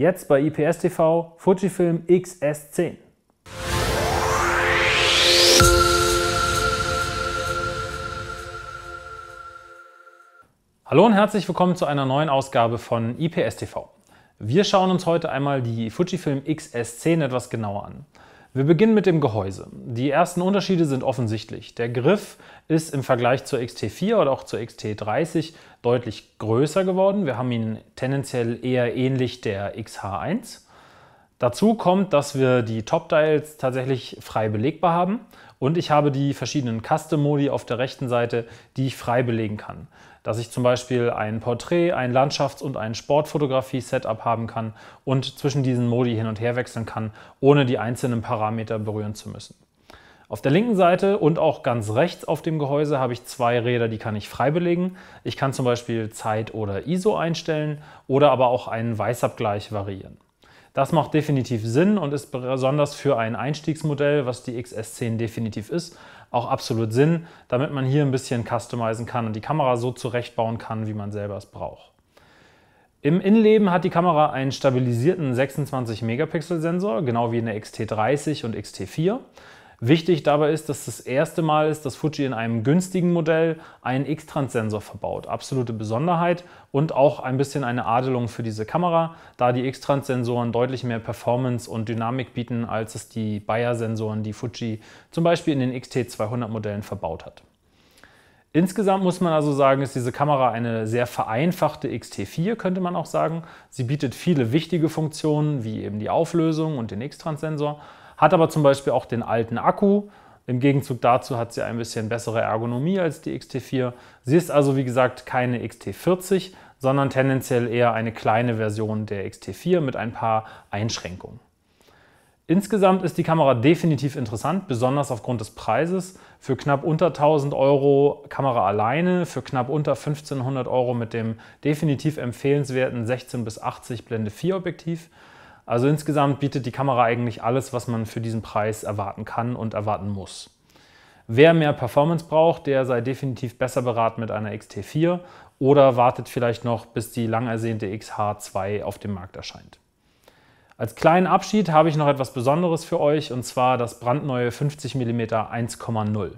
Jetzt bei IPS TV Fujifilm XS10. Hallo und herzlich willkommen zu einer neuen Ausgabe von IPS TV. Wir schauen uns heute einmal die Fujifilm XS10 etwas genauer an. Wir beginnen mit dem Gehäuse. Die ersten Unterschiede sind offensichtlich. Der Griff ist im Vergleich zur XT4 oder auch zur XT30 deutlich größer geworden. Wir haben ihn tendenziell eher ähnlich der XH1. Dazu kommt, dass wir die Top-Dials tatsächlich frei belegbar haben und ich habe die verschiedenen Custom-Modi auf der rechten Seite, die ich frei belegen kann. Dass ich zum Beispiel ein Porträt, ein Landschafts- und ein Sportfotografie-Setup haben kann und zwischen diesen Modi hin und her wechseln kann, ohne die einzelnen Parameter berühren zu müssen. Auf der linken Seite und auch ganz rechts auf dem Gehäuse habe ich zwei Räder, die kann ich frei belegen. Ich kann zum Beispiel Zeit oder ISO einstellen oder aber auch einen Weißabgleich variieren. Das macht definitiv Sinn und ist besonders für ein Einstiegsmodell, was die XS10 definitiv ist, auch absolut Sinn, damit man hier ein bisschen customizen kann und die Kamera so zurechtbauen kann, wie man selber es braucht. Im Innenleben hat die Kamera einen stabilisierten 26 Megapixel Sensor, genau wie in der XT30 und XT4. Wichtig dabei ist, dass das erste Mal ist, dass Fuji in einem günstigen Modell einen X-Trans-Sensor verbaut. Absolute Besonderheit und auch ein bisschen eine Adelung für diese Kamera, da die X-Trans-Sensoren deutlich mehr Performance und Dynamik bieten, als es die Bayer-Sensoren, die Fuji zum Beispiel in den XT200-Modellen verbaut hat. Insgesamt muss man also sagen, ist diese Kamera eine sehr vereinfachte xt 4 könnte man auch sagen. Sie bietet viele wichtige Funktionen, wie eben die Auflösung und den X-Trans-Sensor, hat aber zum Beispiel auch den alten Akku. Im Gegenzug dazu hat sie ein bisschen bessere Ergonomie als die XT4. Sie ist also wie gesagt keine XT40, sondern tendenziell eher eine kleine Version der XT4 mit ein paar Einschränkungen. Insgesamt ist die Kamera definitiv interessant, besonders aufgrund des Preises. Für knapp unter 1000 Euro Kamera alleine, für knapp unter 1500 Euro mit dem definitiv empfehlenswerten 16 bis 80 Blende 4 Objektiv. Also insgesamt bietet die Kamera eigentlich alles, was man für diesen Preis erwarten kann und erwarten muss. Wer mehr Performance braucht, der sei definitiv besser beraten mit einer XT4 oder wartet vielleicht noch, bis die lang ersehnte XH2 auf dem Markt erscheint. Als kleinen Abschied habe ich noch etwas Besonderes für euch und zwar das brandneue 50 mm 1,0.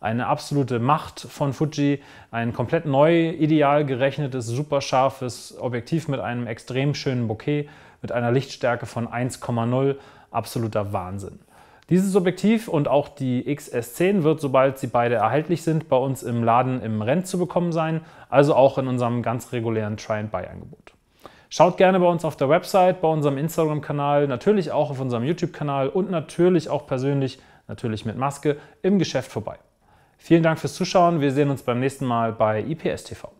Eine absolute Macht von Fuji, ein komplett neu ideal gerechnetes, superscharfes Objektiv mit einem extrem schönen Bouquet mit einer Lichtstärke von 1,0. Absoluter Wahnsinn. Dieses Objektiv und auch die XS10 wird, sobald sie beide erhältlich sind, bei uns im Laden im Rent zu bekommen sein, also auch in unserem ganz regulären Try-and-Buy-Angebot. Schaut gerne bei uns auf der Website, bei unserem Instagram-Kanal, natürlich auch auf unserem YouTube-Kanal und natürlich auch persönlich, natürlich mit Maske, im Geschäft vorbei. Vielen Dank fürs Zuschauen, wir sehen uns beim nächsten Mal bei IPS TV.